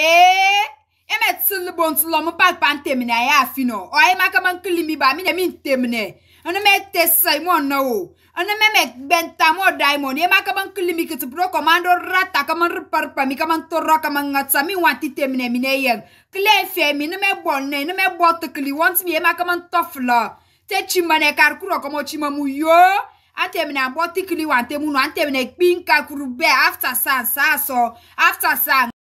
ee eh, eme tsili bon tsi lo mu pak pan temne aya afino o ayi maka man kilimi ba mi ne mi temne ono me te sai mo no o ono me me benta mo diamond e maka man kilimi kit pro commando rata ka man rpar pa mi ka torra ka man ngatsa mi wanti temne mi ne yeng kle fe mi ne me bon ne ne me bot kli want mi e maka man tofla te chimane kar kuro ko mo chimamu yo atem na bot kli wante mu no antem pinka kpin ka kuru be after san sa so after san